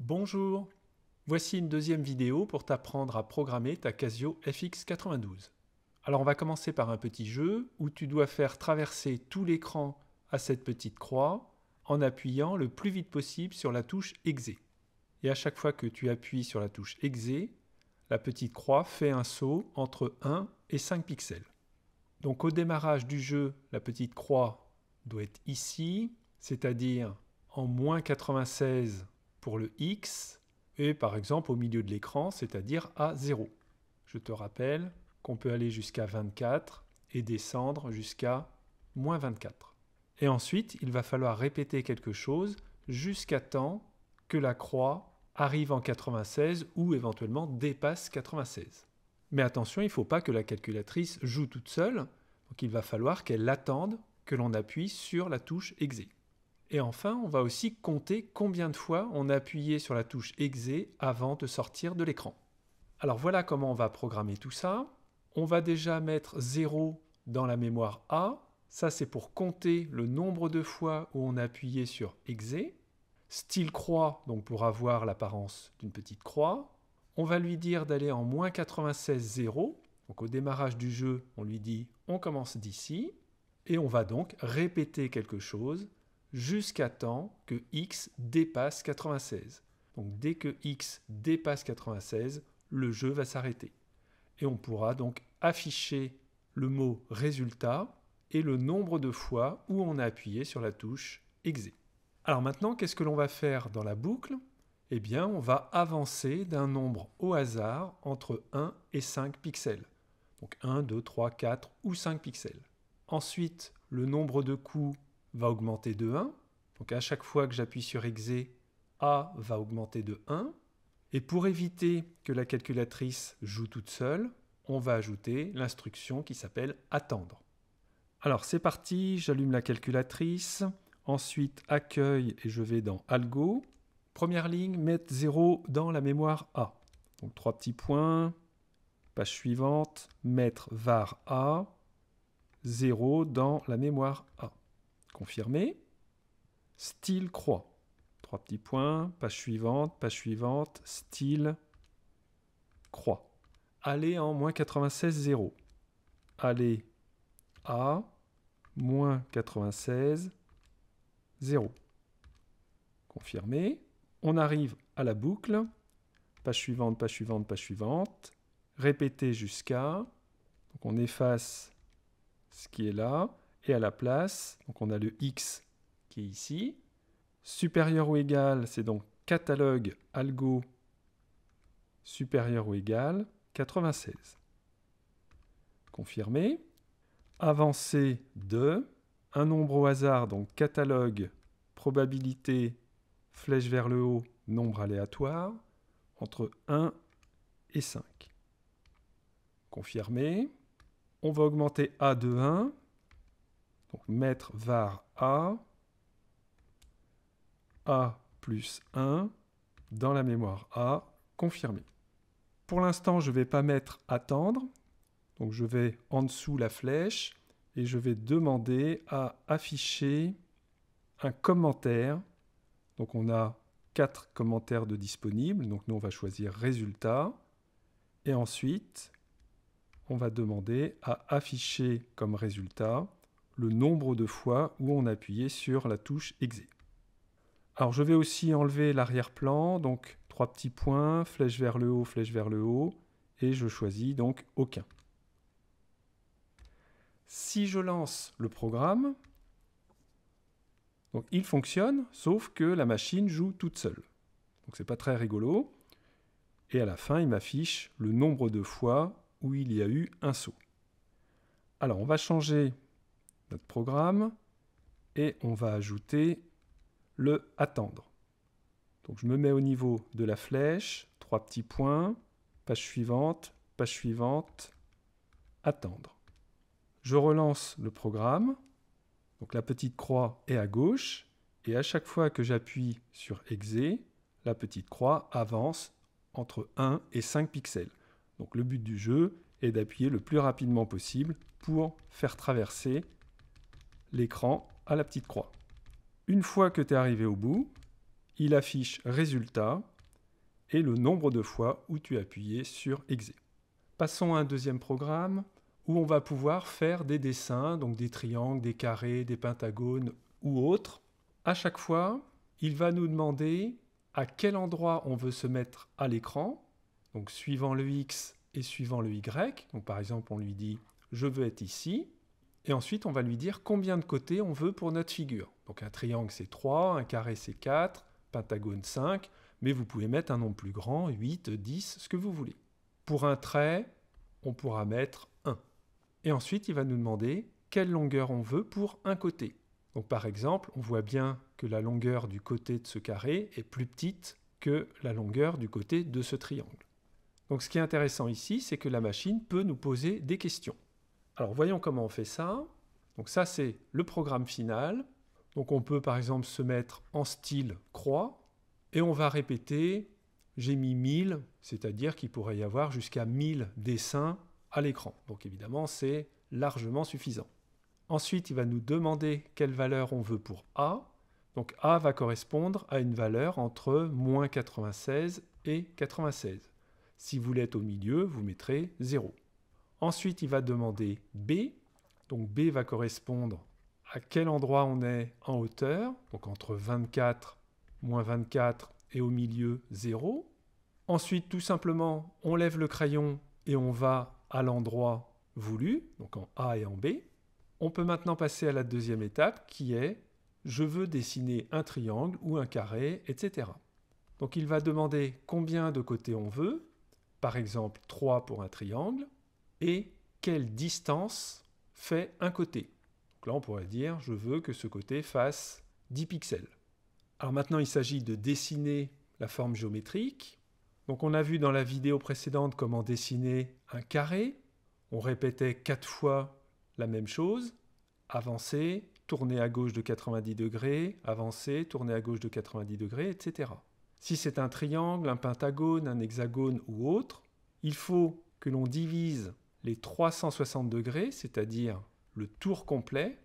Bonjour, voici une deuxième vidéo pour t'apprendre à programmer ta Casio FX92. Alors on va commencer par un petit jeu où tu dois faire traverser tout l'écran à cette petite croix en appuyant le plus vite possible sur la touche EXE. Et à chaque fois que tu appuies sur la touche EXE, la petite croix fait un saut entre 1 et 5 pixels. Donc au démarrage du jeu, la petite croix doit être ici, c'est-à-dire en moins 96 le x et par exemple au milieu de l'écran, c'est-à-dire à 0. Je te rappelle qu'on peut aller jusqu'à 24 et descendre jusqu'à moins 24. Et ensuite, il va falloir répéter quelque chose jusqu'à temps que la croix arrive en 96 ou éventuellement dépasse 96. Mais attention, il ne faut pas que la calculatrice joue toute seule, donc il va falloir qu'elle attende que l'on appuie sur la touche Exit. Et enfin, on va aussi compter combien de fois on a appuyé sur la touche Exé avant de sortir de l'écran. Alors voilà comment on va programmer tout ça. On va déjà mettre 0 dans la mémoire A. Ça, c'est pour compter le nombre de fois où on a appuyé sur Exé. Style croix, donc pour avoir l'apparence d'une petite croix. On va lui dire d'aller en moins 96 0. Donc au démarrage du jeu, on lui dit on commence d'ici. Et on va donc répéter quelque chose jusqu'à temps que x dépasse 96. Donc dès que x dépasse 96, le jeu va s'arrêter. Et on pourra donc afficher le mot résultat et le nombre de fois où on a appuyé sur la touche exé. Alors maintenant, qu'est-ce que l'on va faire dans la boucle Eh bien, on va avancer d'un nombre au hasard entre 1 et 5 pixels. Donc 1, 2, 3, 4 ou 5 pixels. Ensuite, le nombre de coups va augmenter de 1. Donc à chaque fois que j'appuie sur exé, A va augmenter de 1. Et pour éviter que la calculatrice joue toute seule, on va ajouter l'instruction qui s'appelle attendre. Alors c'est parti, j'allume la calculatrice, ensuite accueil et je vais dans algo. Première ligne, mettre 0 dans la mémoire A. Donc trois petits points. Page suivante, mettre var A, 0 dans la mémoire A confirmer. Style croix. Trois petits points, page suivante, page suivante, style croix. Aller en moins 96, 0. Aller à moins 96, 0. Confirmer. On arrive à la boucle. Page suivante, page suivante, page suivante. Répéter jusqu'à. Donc on efface ce qui est là. Et à la place, donc on a le x qui est ici. Supérieur ou égal, c'est donc catalogue algo supérieur ou égal 96. Confirmé. Avancer, de un nombre au hasard, donc catalogue, probabilité, flèche vers le haut, nombre aléatoire, entre 1 et 5. Confirmé. On va augmenter A de 1 donc mettre var a, a plus 1, dans la mémoire a, confirmer. Pour l'instant, je ne vais pas mettre attendre, donc je vais en dessous la flèche et je vais demander à afficher un commentaire. Donc on a quatre commentaires de disponibles. Donc nous on va choisir résultat et ensuite on va demander à afficher comme résultat le nombre de fois où on appuyait sur la touche exé. Alors je vais aussi enlever l'arrière-plan, donc trois petits points, flèche vers le haut, flèche vers le haut, et je choisis donc aucun. Si je lance le programme, donc il fonctionne, sauf que la machine joue toute seule. Donc c'est pas très rigolo. Et à la fin, il m'affiche le nombre de fois où il y a eu un saut. Alors on va changer notre programme et on va ajouter le attendre. Donc je me mets au niveau de la flèche, trois petits points, page suivante, page suivante, attendre. Je relance le programme. Donc la petite croix est à gauche et à chaque fois que j'appuie sur exé, la petite croix avance entre 1 et 5 pixels. Donc le but du jeu est d'appuyer le plus rapidement possible pour faire traverser l'écran à la petite croix. Une fois que tu es arrivé au bout, il affiche résultat et le nombre de fois où tu as appuyé sur Exé. Passons à un deuxième programme où on va pouvoir faire des dessins, donc des triangles, des carrés, des pentagones ou autres. À chaque fois, il va nous demander à quel endroit on veut se mettre à l'écran, donc suivant le X et suivant le Y. par exemple, on lui dit je veux être ici. Et ensuite, on va lui dire combien de côtés on veut pour notre figure. Donc un triangle, c'est 3, un carré, c'est 4, pentagone, 5, mais vous pouvez mettre un nombre plus grand, 8, 10, ce que vous voulez. Pour un trait, on pourra mettre 1. Et ensuite, il va nous demander quelle longueur on veut pour un côté. Donc par exemple, on voit bien que la longueur du côté de ce carré est plus petite que la longueur du côté de ce triangle. Donc ce qui est intéressant ici, c'est que la machine peut nous poser des questions. Alors voyons comment on fait ça. Donc ça c'est le programme final. Donc on peut par exemple se mettre en style croix et on va répéter j'ai mis 1000, c'est-à-dire qu'il pourrait y avoir jusqu'à 1000 dessins à l'écran. Donc évidemment c'est largement suffisant. Ensuite il va nous demander quelle valeur on veut pour A. Donc A va correspondre à une valeur entre moins 96 et 96. Si vous l'êtes au milieu, vous mettrez 0. Ensuite, il va demander B. Donc B va correspondre à quel endroit on est en hauteur, donc entre 24, moins 24 et au milieu 0. Ensuite, tout simplement, on lève le crayon et on va à l'endroit voulu, donc en A et en B. On peut maintenant passer à la deuxième étape qui est je veux dessiner un triangle ou un carré, etc. Donc il va demander combien de côtés on veut, par exemple 3 pour un triangle, et quelle distance fait un côté. Donc là, on pourrait dire, je veux que ce côté fasse 10 pixels. Alors maintenant, il s'agit de dessiner la forme géométrique. Donc on a vu dans la vidéo précédente comment dessiner un carré. On répétait quatre fois la même chose. Avancer, tourner à gauche de 90 degrés, avancer, tourner à gauche de 90 degrés, etc. Si c'est un triangle, un pentagone, un hexagone ou autre, il faut que l'on divise les 360 degrés, c'est-à-dire le tour complet,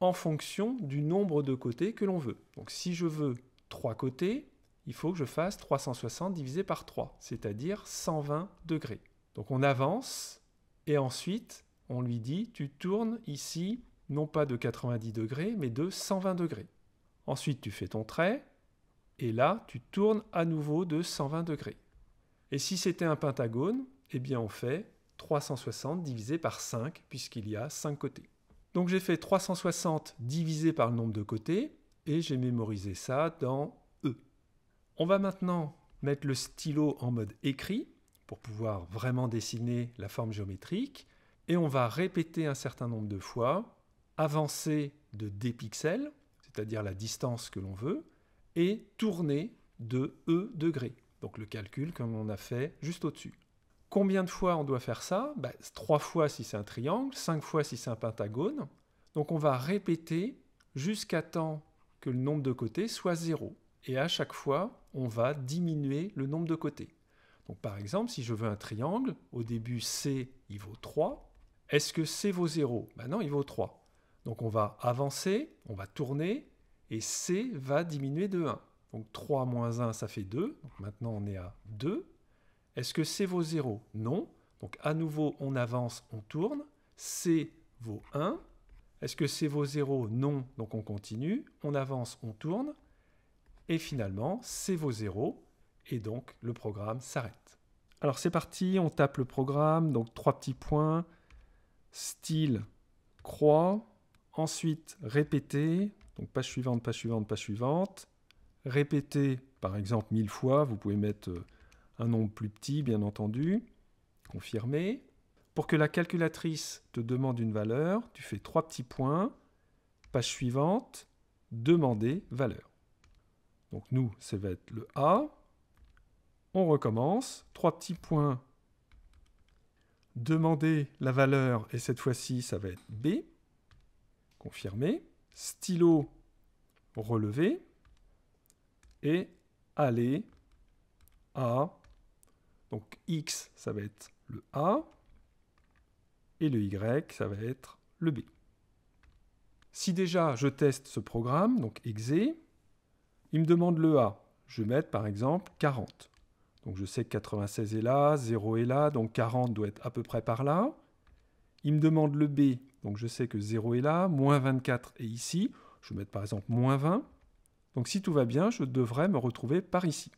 en fonction du nombre de côtés que l'on veut. Donc si je veux 3 côtés, il faut que je fasse 360 divisé par 3, c'est-à-dire 120 degrés. Donc on avance et ensuite on lui dit tu tournes ici non pas de 90 degrés mais de 120 degrés. Ensuite tu fais ton trait et là tu tournes à nouveau de 120 degrés. Et si c'était un pentagone, eh bien on fait 360 divisé par 5, puisqu'il y a 5 côtés. Donc j'ai fait 360 divisé par le nombre de côtés, et j'ai mémorisé ça dans E. On va maintenant mettre le stylo en mode écrit, pour pouvoir vraiment dessiner la forme géométrique, et on va répéter un certain nombre de fois, avancer de d pixels, c'est-à-dire la distance que l'on veut, et tourner de E degrés, donc le calcul comme on a fait juste au-dessus. Combien de fois on doit faire ça 3 ben, fois si c'est un triangle, 5 fois si c'est un pentagone. Donc on va répéter jusqu'à temps que le nombre de côtés soit 0. Et à chaque fois, on va diminuer le nombre de côtés. Donc par exemple, si je veux un triangle, au début C, il vaut 3. Est-ce que C vaut 0 Maintenant Non, il vaut 3. Donc on va avancer, on va tourner, et C va diminuer de 1. Donc 3 moins 1, ça fait 2. maintenant, on est à 2. Est-ce que c'est vos 0 Non. Donc à nouveau, on avance, on tourne. C'est vos 1. Est-ce que c'est vos 0 Non. Donc on continue, on avance, on tourne. Et finalement, c'est vos 0. Et donc le programme s'arrête. Alors c'est parti, on tape le programme. Donc trois petits points. Style, croix. Ensuite, répéter. Donc page suivante, page suivante, page suivante. Répéter, par exemple, mille fois. Vous pouvez mettre euh, un nombre plus petit, bien entendu, confirmé. Pour que la calculatrice te demande une valeur, tu fais trois petits points, page suivante, demander valeur. Donc nous, ça va être le A. On recommence, trois petits points, demander la valeur, et cette fois-ci, ça va être B, confirmé, stylo relevé, et aller à donc x, ça va être le A, et le y, ça va être le B. Si déjà je teste ce programme, donc exe, il me demande le A. Je vais mettre par exemple 40. Donc je sais que 96 est là, 0 est là, donc 40 doit être à peu près par là. Il me demande le B, donc je sais que 0 est là, moins 24 est ici. Je vais mettre par exemple moins 20. Donc si tout va bien, je devrais me retrouver par ici.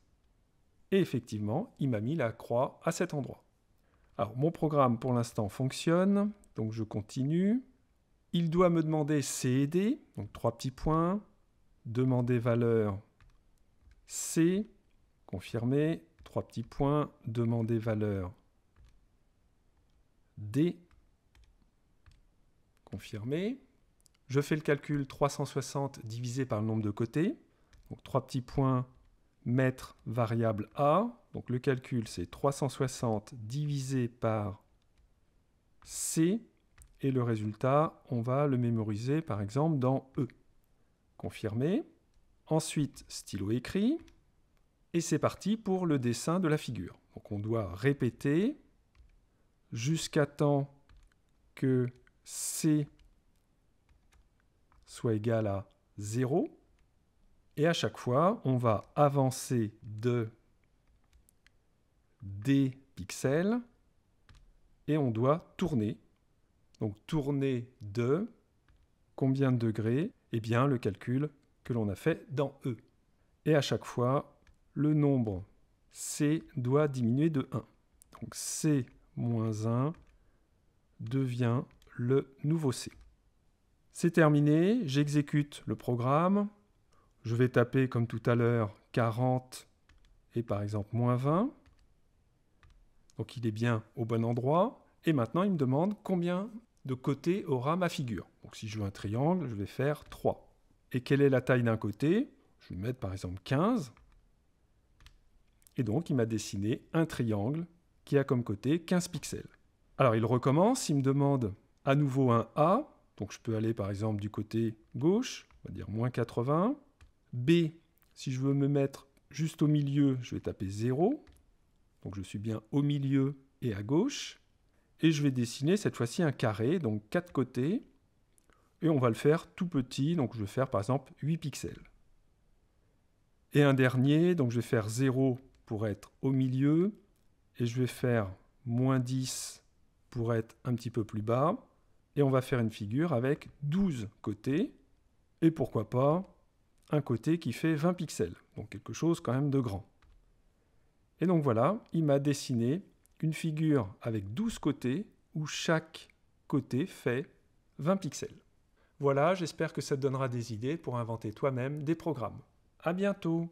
Et effectivement, il m'a mis la croix à cet endroit. Alors mon programme pour l'instant fonctionne, donc je continue. Il doit me demander C et D. donc trois petits points, demander valeur C, confirmer, trois petits points, demander valeur D, confirmer. Je fais le calcul 360 divisé par le nombre de côtés, donc trois petits points mettre variable A. Donc le calcul, c'est 360 divisé par C. Et le résultat, on va le mémoriser par exemple dans E. Confirmer. Ensuite, stylo écrit. Et c'est parti pour le dessin de la figure. Donc on doit répéter jusqu'à temps que C soit égal à 0. Et à chaque fois, on va avancer de des pixels et on doit tourner. Donc tourner de combien de degrés Eh bien le calcul que l'on a fait dans E. Et à chaque fois, le nombre C doit diminuer de 1. Donc C moins 1 devient le nouveau C. C'est terminé, j'exécute le programme je vais taper comme tout à l'heure 40 et par exemple moins 20. Donc il est bien au bon endroit. Et maintenant, il me demande combien de côtés aura ma figure. Donc si je veux un triangle, je vais faire 3. Et quelle est la taille d'un côté Je vais mettre par exemple 15. Et donc il m'a dessiné un triangle qui a comme côté 15 pixels. Alors il recommence, il me demande à nouveau un A. Donc je peux aller par exemple du côté gauche, on va dire moins 80. B, si je veux me mettre juste au milieu, je vais taper 0. Donc je suis bien au milieu et à gauche. Et je vais dessiner cette fois-ci un carré, donc quatre côtés. Et on va le faire tout petit, donc je vais faire par exemple 8 pixels. Et un dernier, donc je vais faire 0 pour être au milieu. Et je vais faire moins 10 pour être un petit peu plus bas. Et on va faire une figure avec 12 côtés. Et pourquoi pas un côté qui fait 20 pixels, donc quelque chose quand même de grand. Et donc voilà, il m'a dessiné une figure avec 12 côtés où chaque côté fait 20 pixels. Voilà, j'espère que ça te donnera des idées pour inventer toi-même des programmes. À bientôt!